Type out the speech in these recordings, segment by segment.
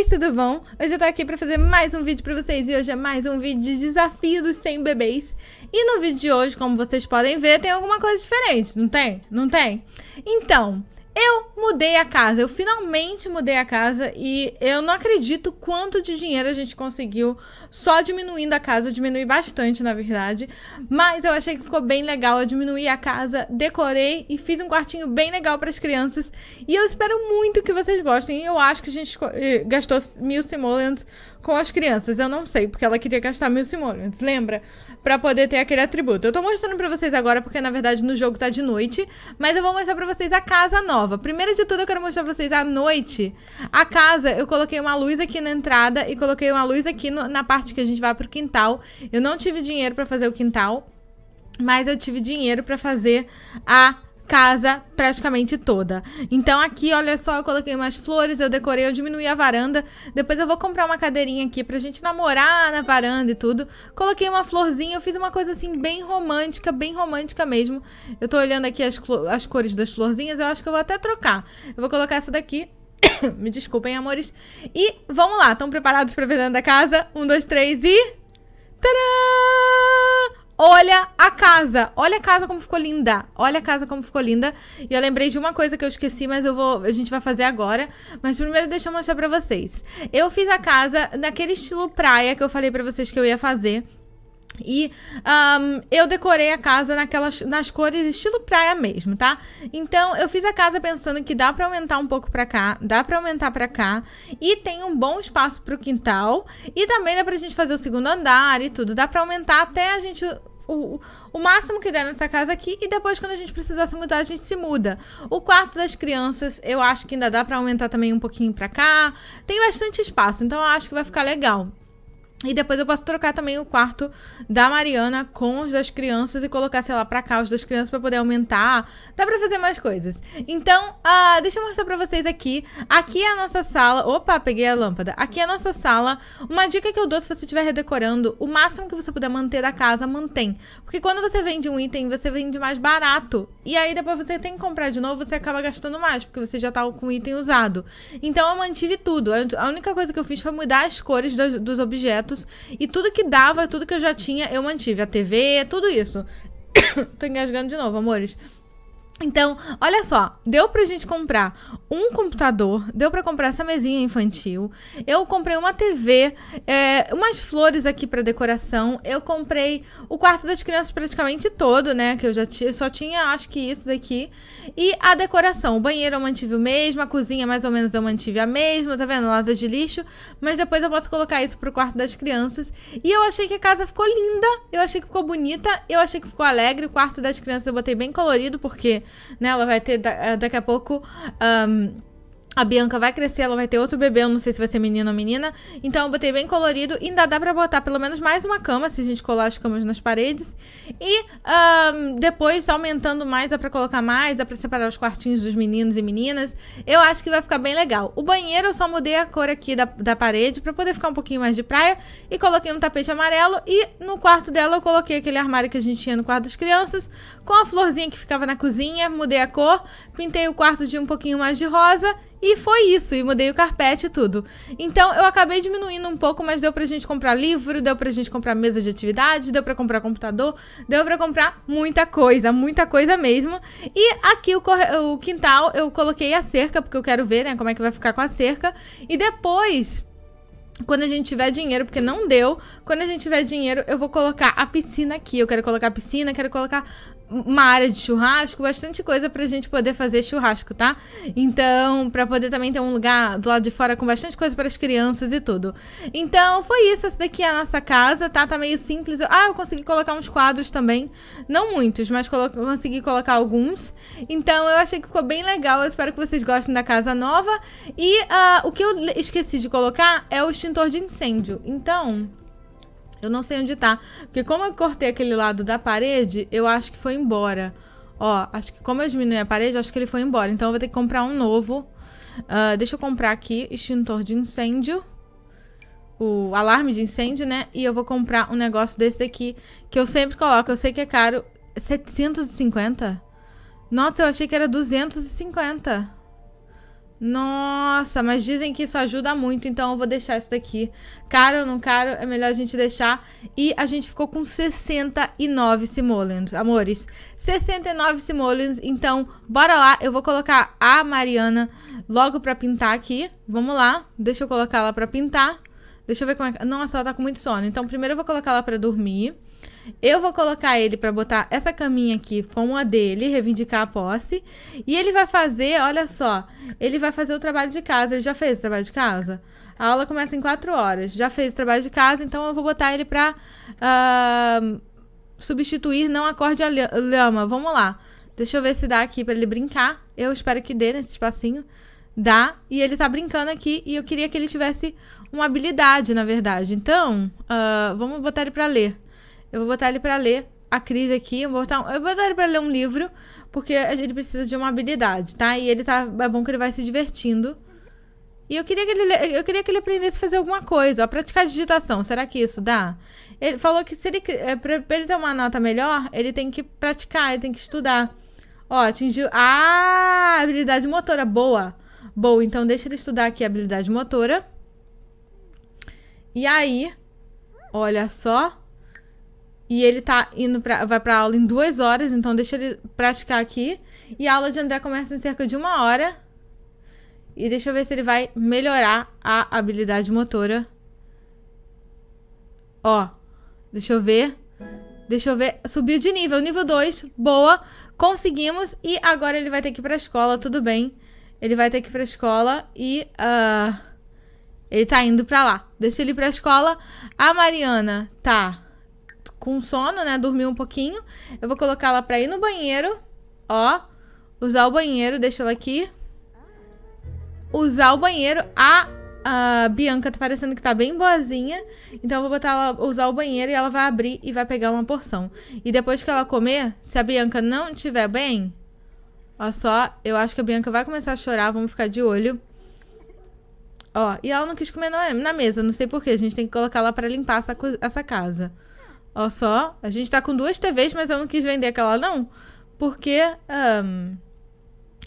aí, tudo bom? Hoje eu tô aqui pra fazer mais um vídeo pra vocês e hoje é mais um vídeo de desafio dos 100 bebês. E no vídeo de hoje, como vocês podem ver, tem alguma coisa diferente, não tem? Não tem? Então, eu mudei a casa, eu finalmente mudei a casa e eu não acredito quanto de dinheiro a gente conseguiu só diminuindo a casa, eu diminui bastante na verdade, mas eu achei que ficou bem legal, eu diminuí a casa, decorei e fiz um quartinho bem legal para as crianças e eu espero muito que vocês gostem. Eu acho que a gente eh, gastou mil simoleons com as crianças, eu não sei, porque ela queria gastar mil simoleons, lembra? Para poder ter aquele atributo. Eu tô mostrando para vocês agora porque na verdade no jogo tá de noite, mas eu vou mostrar para vocês a casa nova nova. Primeiro de tudo, eu quero mostrar pra vocês à noite a casa. Eu coloquei uma luz aqui na entrada e coloquei uma luz aqui no, na parte que a gente vai pro quintal. Eu não tive dinheiro pra fazer o quintal, mas eu tive dinheiro pra fazer a casa praticamente toda. Então aqui, olha só, eu coloquei umas flores, eu decorei, eu diminui a varanda. Depois eu vou comprar uma cadeirinha aqui pra gente namorar na varanda e tudo. Coloquei uma florzinha, eu fiz uma coisa assim bem romântica, bem romântica mesmo. Eu tô olhando aqui as, as cores das florzinhas, eu acho que eu vou até trocar. Eu vou colocar essa daqui. Me desculpem, amores. E vamos lá, estão preparados pra ver dentro da casa? Um, dois, três e... Tadã! Olha a casa. Olha a casa como ficou linda. Olha a casa como ficou linda. E eu lembrei de uma coisa que eu esqueci, mas eu vou, a gente vai fazer agora. Mas primeiro deixa eu mostrar pra vocês. Eu fiz a casa naquele estilo praia que eu falei pra vocês que eu ia fazer. E um, eu decorei a casa naquelas, nas cores estilo praia mesmo, tá? Então eu fiz a casa pensando que dá para aumentar um pouco para cá, dá para aumentar para cá e tem um bom espaço para o quintal e também dá pra gente fazer o segundo andar e tudo. Dá para aumentar até a gente o, o máximo que der nessa casa aqui e depois, quando a gente precisar se mudar, a gente se muda. O quarto das crianças, eu acho que ainda dá para aumentar também um pouquinho para cá. Tem bastante espaço, então eu acho que vai ficar legal. E depois eu posso trocar também o quarto da Mariana com os das crianças e colocar, sei lá, pra cá os das crianças para poder aumentar. Dá pra fazer mais coisas. Então, uh, deixa eu mostrar pra vocês aqui. Aqui é a nossa sala. Opa, peguei a lâmpada. Aqui é a nossa sala. Uma dica que eu dou se você estiver redecorando, o máximo que você puder manter da casa, mantém. Porque quando você vende um item, você vende mais barato. E aí depois você tem que comprar de novo, você acaba gastando mais, porque você já tá com o item usado. Então eu mantive tudo. A única coisa que eu fiz foi mudar as cores dos, dos objetos fotos. E tudo que dava, tudo que eu já tinha, eu mantive. A TV, tudo isso. Tô engasgando de novo, amores. Então, olha só, deu pra gente comprar um computador, deu pra comprar essa mesinha infantil, eu comprei uma TV, é, umas flores aqui pra decoração, eu comprei o quarto das crianças praticamente todo, né, que eu já tinha, só tinha acho que isso daqui, e a decoração, o banheiro eu mantive o mesmo, a cozinha mais ou menos eu mantive a mesma, tá vendo, lata de lixo, mas depois eu posso colocar isso pro quarto das crianças, e eu achei que a casa ficou linda, eu achei que ficou bonita, eu achei que ficou alegre, o quarto das crianças eu botei bem colorido, porque né? Ela vai ter da, eh, daqui a pouco. Um, a Bianca vai crescer, ela vai ter outro bebê, eu não sei se vai ser menino ou menina. Então eu botei bem colorido. Ainda dá pra botar pelo menos mais uma cama, se a gente colar as camas nas paredes. E um, depois, aumentando mais, dá pra colocar mais, dá pra separar os quartinhos dos meninos e meninas. Eu acho que vai ficar bem legal. O banheiro eu só mudei a cor aqui da, da parede pra poder ficar um pouquinho mais de praia. E coloquei um tapete amarelo. E no quarto dela eu coloquei aquele armário que a gente tinha no quarto das crianças. Com a florzinha que ficava na cozinha, mudei a cor. Pintei o quarto de um pouquinho mais de rosa e foi isso, e mudei o carpete e tudo. Então eu acabei diminuindo um pouco, mas deu pra gente comprar livro, deu pra gente comprar mesa de atividade, deu pra comprar computador, deu pra comprar muita coisa, muita coisa mesmo. E aqui o, o quintal eu coloquei a cerca, porque eu quero ver, né, como é que vai ficar com a cerca. E depois quando a gente tiver dinheiro, porque não deu, quando a gente tiver dinheiro, eu vou colocar a piscina aqui. Eu quero colocar a piscina, quero colocar uma área de churrasco, bastante coisa pra gente poder fazer churrasco, tá? Então, pra poder também ter um lugar do lado de fora com bastante coisa para as crianças e tudo. Então, foi isso. Essa daqui é a nossa casa, tá? Tá meio simples. Ah, eu consegui colocar uns quadros também. Não muitos, mas colo consegui colocar alguns. Então, eu achei que ficou bem legal. Eu espero que vocês gostem da casa nova. E uh, o que eu esqueci de colocar é o chinelo extintor de incêndio. Então, eu não sei onde tá. Porque como eu cortei aquele lado da parede, eu acho que foi embora. Ó, acho que como eu diminui a parede, acho que ele foi embora. Então eu vou ter que comprar um novo. Uh, deixa eu comprar aqui extintor de incêndio. O alarme de incêndio, né? E eu vou comprar um negócio desse aqui que eu sempre coloco. Eu sei que é caro. 750? Nossa, eu achei que era 250. Nossa, mas dizem que isso ajuda muito, então eu vou deixar isso daqui. Caro ou não caro, é melhor a gente deixar. E a gente ficou com 69 simoleons, amores. 69 simoleons, então bora lá. Eu vou colocar a Mariana logo pra pintar aqui. Vamos lá, deixa eu colocar ela pra pintar. Deixa eu ver como é que... Nossa, ela tá com muito sono. Então primeiro eu vou colocar ela pra dormir. Eu vou colocar ele para botar essa caminha aqui como a dele, reivindicar a posse. E ele vai fazer, olha só, ele vai fazer o trabalho de casa. Ele já fez o trabalho de casa? A aula começa em 4 horas. Já fez o trabalho de casa, então eu vou botar ele para uh, ah, substituir, não acorde a lama. Vamos lá. Deixa eu ver se dá aqui para ele brincar. Eu espero que dê nesse espacinho. Dá. E ele tá brincando aqui. E eu queria que ele tivesse uma habilidade, na verdade. Então, uh, vamos botar ele para ler. Eu vou botar ele pra ler a Cris aqui. Eu vou, botar, eu vou botar ele pra ler um livro, porque ele precisa de uma habilidade, tá? E ele tá. É bom que ele vai se divertindo. E eu queria que ele, eu queria que ele aprendesse a fazer alguma coisa, ó, praticar digitação. Será que isso dá? Ele falou que se ele, é, pra ele ter uma nota melhor, ele tem que praticar, ele tem que estudar. Ó, atingiu. Ah, habilidade motora, boa. Boa, então deixa ele estudar aqui a habilidade motora. E aí, olha só. E ele tá indo pra, vai pra aula em duas horas, então deixa ele praticar aqui. E a aula de André começa em cerca de uma hora. E deixa eu ver se ele vai melhorar a habilidade motora. Ó, deixa eu ver. Deixa eu ver. Subiu de nível. Nível 2, boa. Conseguimos. E agora ele vai ter que ir pra escola, tudo bem. Ele vai ter que ir pra escola e... Uh, ele tá indo pra lá. Deixa ele ir pra escola. A Mariana tá com sono, né? Dormiu um pouquinho. Eu vou colocar ela pra ir no banheiro. Ó. Usar o banheiro. Deixa ela aqui. Usar o banheiro. A, a Bianca tá parecendo que tá bem boazinha. Então eu vou botar ela usar o banheiro e ela vai abrir e vai pegar uma porção. E depois que ela comer, se a Bianca não estiver bem... Ó só, eu acho que a Bianca vai começar a chorar. Vamos ficar de olho. Ó, e ela não quis comer na mesa. Não sei porquê. A gente tem que colocar ela pra limpar essa, essa casa. Ó só, a gente tá com duas TVs, mas eu não quis vender aquela não. Porque, um,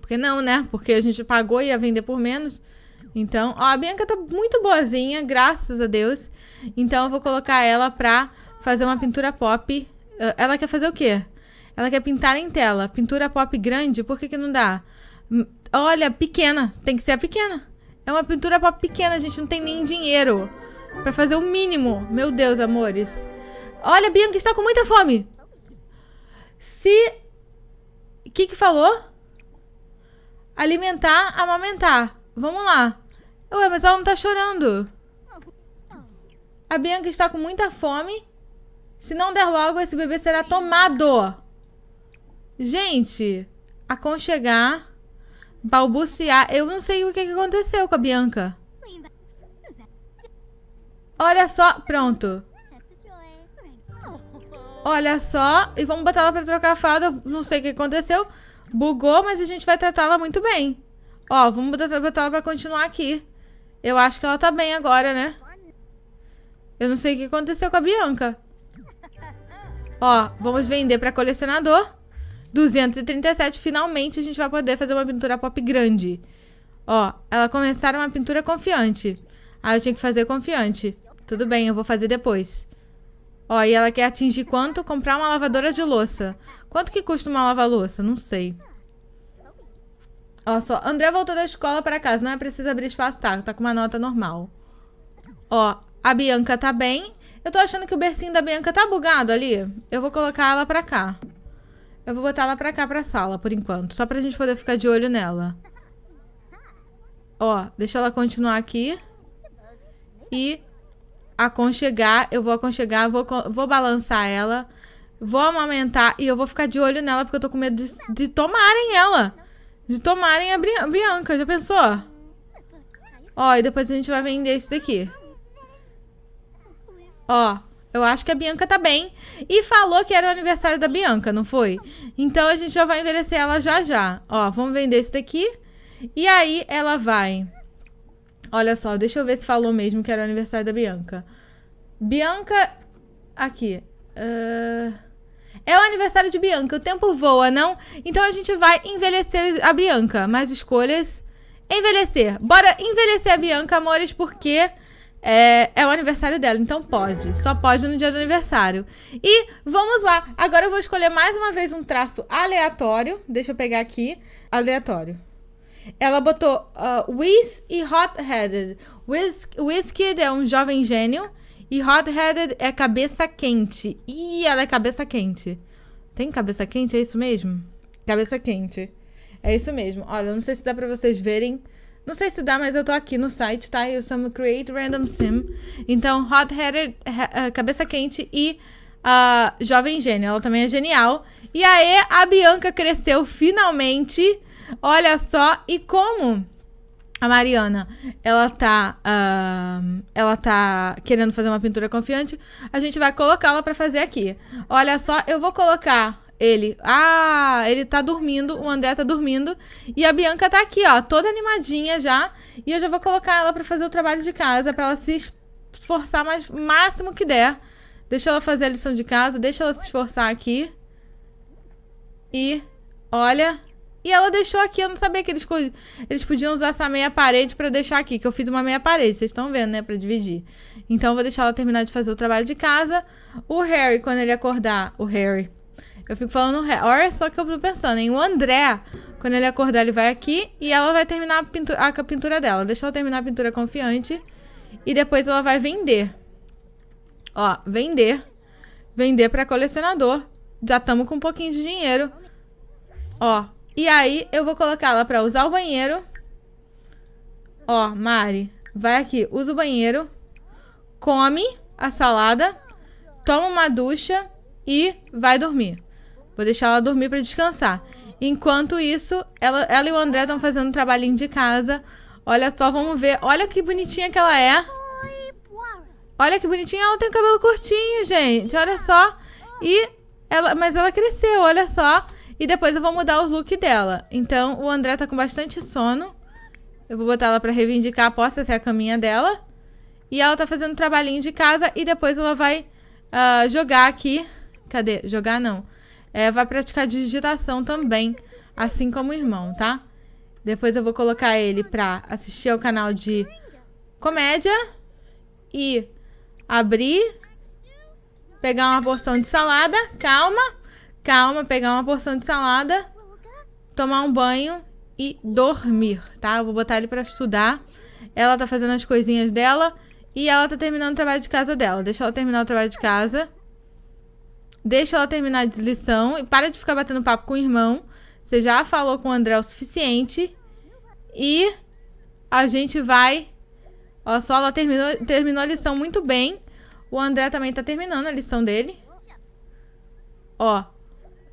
porque não, né? Porque a gente pagou e ia vender por menos. Então, ó, a Bianca tá muito boazinha, graças a Deus. Então eu vou colocar ela pra fazer uma pintura pop. Ela quer fazer o quê? Ela quer pintar em tela. Pintura pop grande, por que que não dá? Hum, olha, pequena. Tem que ser a pequena. É uma pintura pop pequena, a gente. Não tem nem dinheiro pra fazer o mínimo. Meu Deus, amores. Olha, Bianca está com muita fome. Se... O que que falou? Alimentar, amamentar. Vamos lá. Ué, mas ela não tá chorando. A Bianca está com muita fome. Se não der logo, esse bebê será tomado. Gente, aconchegar, balbuciar. Eu não sei o que, que aconteceu com a Bianca. Olha só, pronto. Olha só, e vamos botar ela pra trocar a Não sei o que aconteceu. Bugou, mas a gente vai tratá-la muito bem. Ó, vamos botar, botar ela pra continuar aqui. Eu acho que ela tá bem agora, né? Eu não sei o que aconteceu com a Bianca. Ó, vamos vender pra colecionador. 237, finalmente a gente vai poder fazer uma pintura pop grande. Ó, ela começaram uma pintura confiante. Ah, eu tinha que fazer confiante. Tudo bem, eu vou fazer depois. Ó, e ela quer atingir quanto? Comprar uma lavadora de louça. Quanto que custa uma lava-louça? Não sei. Ó, só. André voltou da escola para casa. Não é preciso abrir espaço. Tá, tá com uma nota normal. Ó, a Bianca tá bem. Eu tô achando que o bercinho da Bianca tá bugado ali. Eu vou colocar ela pra cá. Eu vou botar ela pra cá, pra sala, por enquanto. Só pra gente poder ficar de olho nela. Ó, deixa ela continuar aqui. E aconchegar, eu vou aconchegar, vou, vou balançar ela, vou amamentar e eu vou ficar de olho nela porque eu tô com medo de, de tomarem ela. De tomarem a Bianca, já pensou? Ó, e depois a gente vai vender esse daqui. Ó, eu acho que a Bianca tá bem. E falou que era o aniversário da Bianca, não foi? Então a gente já vai envelhecer ela já já. Ó, vamos vender esse daqui. E aí ela vai... Olha só, deixa eu ver se falou mesmo que era o aniversário da Bianca. Bianca. Aqui. Uh... É o aniversário de Bianca. O tempo voa, não? Então a gente vai envelhecer a Bianca. Mais escolhas. Envelhecer. Bora envelhecer a Bianca, amores, porque é, é, o aniversário dela. Então pode. Só pode no dia do aniversário. E vamos lá. Agora eu vou escolher mais uma vez um traço aleatório. Deixa eu pegar aqui. Aleatório. Ela botou uh, Whis e Hot-Headed. Whis, Whisked é um jovem gênio e Hot-Headed é cabeça quente. E ela é cabeça quente. Tem cabeça quente? É isso mesmo? Cabeça quente. É isso mesmo. Olha, não sei se dá pra vocês verem. Não sei se dá, mas eu tô aqui no site, tá? Eu chamo Create Random Sim. Então, Hot-Headed, eh, eh, cabeça quente e uh, jovem gênio. Ela também é genial. E aí, a Bianca cresceu finalmente Olha só, e como a Mariana, ela tá, uh, ela tá querendo fazer uma pintura confiante, a gente vai colocá-la para fazer aqui. Olha só, eu vou colocar ele. Ah, ele tá dormindo, o André tá dormindo e a Bianca tá aqui, ó, toda animadinha já, e eu já vou colocar ela para fazer o trabalho de casa, para ela se esforçar mais máximo que der. Deixa ela fazer a lição de casa, deixa ela se esforçar aqui. E olha, e ela deixou aqui, eu não sabia que eles, eles podiam usar essa meia parede para deixar aqui, que eu fiz uma meia parede, vocês estão vendo, né, para dividir. Então eu vou deixar ela terminar de fazer o trabalho de casa. O Harry, quando ele acordar, o Harry. Eu fico falando, olha só que eu tô pensando, hein? O André, quando ele acordar, ele vai aqui e ela vai terminar a pintura, a pintura dela. Deixa ela terminar a pintura confiante e depois ela vai vender. Ó, vender. Vender para colecionador. Já estamos com um pouquinho de dinheiro. Ó, e aí eu vou colocar ela pra usar o banheiro. Ó, Mari, vai aqui, usa o banheiro, come a salada, toma uma ducha e vai dormir. Vou deixar ela dormir para descansar. Enquanto isso, ela, ela e o André estão fazendo um trabalhinho de casa. Olha só, vamos ver. Olha que bonitinha que ela é. Olha que bonitinha. Ela tem o cabelo curtinho, gente. Olha só. E ela, mas ela cresceu, olha só. E depois eu vou mudar os looks dela. Então, o André tá com bastante sono. Eu vou botar ela pra reivindicar a posse, ser é a caminha dela. E ela tá fazendo um trabalhinho de casa e depois ela vai uh, jogar aqui. Cadê? Jogar não. É, vai praticar digitação também, assim como o irmão, tá? Depois eu vou colocar ele pra assistir ao canal de comédia e abrir, pegar uma porção de salada, calma calma, pegar uma porção de salada, tomar um banho e dormir, tá? Eu vou botar ele para estudar. Ela tá fazendo as coisinhas dela e ela tá terminando o trabalho de casa dela. Deixa ela terminar o trabalho de casa. Deixa ela terminar de lição e para de ficar batendo papo com o irmão. Você já falou com o André o suficiente. E a gente vai... Ó só, ela terminou, terminou a lição muito bem. O André também tá terminando a lição dele. Ó,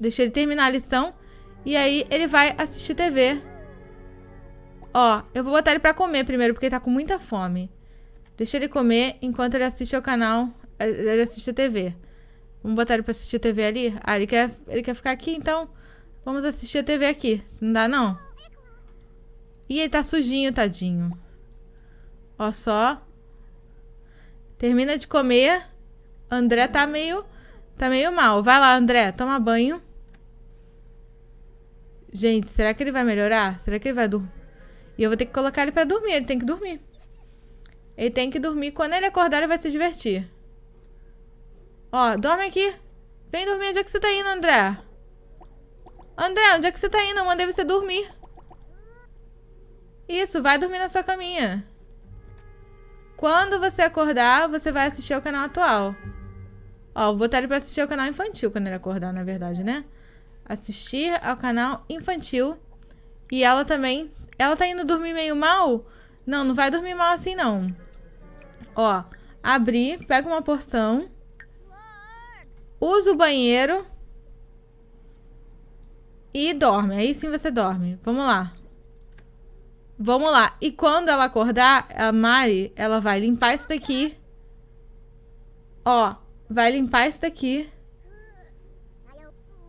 Deixei ele terminar a lição. E aí ele vai assistir TV. Ó, eu vou botar ele pra comer primeiro, porque ele tá com muita fome. Deixa ele comer enquanto ele assiste o canal. Eh, ele assiste a TV. Vamos botar ele pra assistir a TV ali? Ah, ele quer, ele quer ficar aqui, então vamos assistir a TV aqui. Não dá, não? Ih, ele tá sujinho, tadinho. Ó só. Termina de comer. André tá meio... Tá meio mal. Vai lá, André. Toma banho. Gente, será que ele vai melhorar? Será que ele vai dormir? E eu vou ter que colocar ele pra dormir. Ele tem que dormir. Ele tem que dormir. Quando ele acordar, ele vai se divertir. Ó, dorme aqui. Vem dormir. Onde é que você tá indo, André? André, onde é que você tá indo? Eu mandei você dormir. Isso, vai dormir na sua caminha. Quando você acordar, você vai assistir ao canal atual. Ó, vou botar ele pra assistir ao canal infantil quando ele acordar, na verdade, né? assistir ao canal infantil. E ela também. Ela tá indo dormir meio mal? Não, não vai dormir mal assim, não. Ó, abri, pega uma porção. Usa o banheiro. E dorme. Aí sim você dorme. Vamos lá. Vamos lá. E quando ela acordar, a Mari, ela vai limpar isso daqui. Ó, vai limpar isso daqui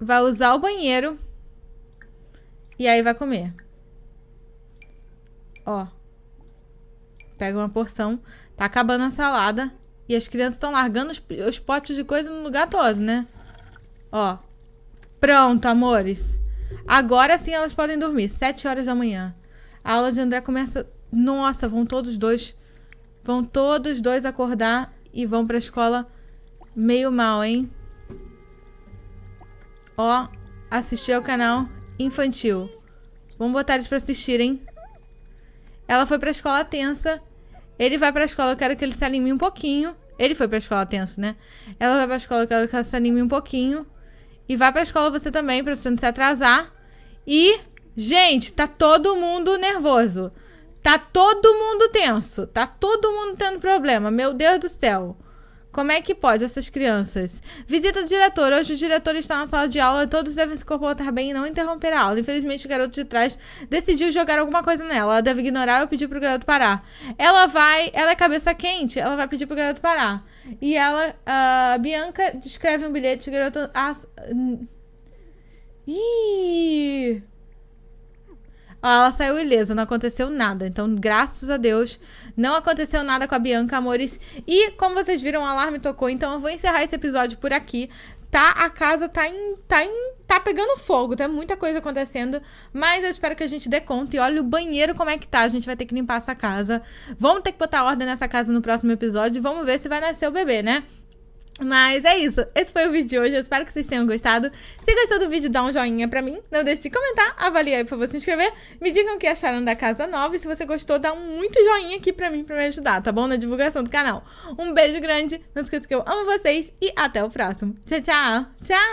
vai usar o banheiro e aí vai comer. Ó. Pega uma porção, tá acabando a salada e as crianças estão largando os, os potes de coisa no lugar todo, né? Ó. Pronto, amores. Agora sim elas podem dormir. Sete horas da manhã. A aula de André começa. Nossa, vão todos dois. Vão todos dois acordar e vão pra escola meio mal, hein? Ó, assistir ao canal infantil. Vamos botar eles pra assistirem. Ela foi pra escola tensa. Ele vai pra escola, eu quero que ele se anime um pouquinho. Ele foi pra escola tenso, né? Ela vai pra escola, eu quero que ela se anime um pouquinho. E vai pra escola você também, pra você não se atrasar. E, gente, tá todo mundo nervoso. Tá todo mundo tenso. Tá todo mundo tendo problema. Meu Deus do céu. Como é que pode essas crianças? Visita do diretor. Hoje o diretor está na sala de aula e todos devem se comportar bem e não interromper a aula. Infelizmente, o garoto de trás decidiu jogar alguma coisa nela. Ela deve ignorar ou pedir pro garoto parar. Ela vai. Ela é cabeça quente, ela vai pedir pro garoto parar. E ela. Uh, Bianca descreve um bilhete, o garoto. As... Ah, hum. Ih! Ela saiu ilesa, não aconteceu nada. Então, graças a Deus, não aconteceu nada com a Bianca, amores. E, como vocês viram, o alarme tocou. Então, eu vou encerrar esse episódio por aqui tá a casa tá em, tá em, tá pegando fogo, tá muita coisa acontecendo, mas eu espero que a gente dê conta e olha o banheiro como é que tá, a gente vai ter que limpar essa casa. Vamos ter que botar ordem nessa casa no próximo episódio, vamos ver se vai nascer o bebê, né? Mas é isso. Esse foi o vídeo de hoje. Eu espero que vocês tenham gostado. Se gostou do vídeo, dá um joinha pra mim. Não deixe de comentar, Avalie aí, por favor, se inscrever. Me digam o que acharam da Casa Nova. E se você gostou, dá um muito joinha aqui pra mim, pra me ajudar, tá bom? Na divulgação do canal. Um beijo grande. Não esqueça que eu amo vocês. E até o próximo. Tchau, tchau. Tchau.